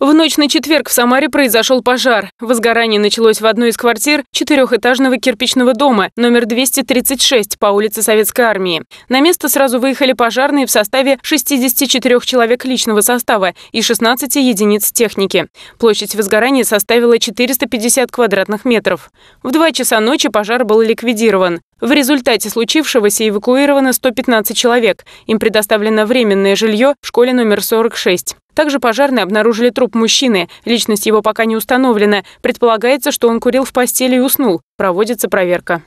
В ночь на четверг в Самаре произошел пожар. Возгорание началось в одной из квартир четырехэтажного кирпичного дома номер 236 по улице Советской Армии. На место сразу выехали пожарные в составе 64 человек личного состава и 16 единиц техники. Площадь возгорания составила 450 квадратных метров. В 2 часа ночи пожар был ликвидирован. В результате случившегося эвакуировано 115 человек. Им предоставлено временное жилье в школе номер 46. Также пожарные обнаружили труп мужчины. Личность его пока не установлена. Предполагается, что он курил в постели и уснул. Проводится проверка.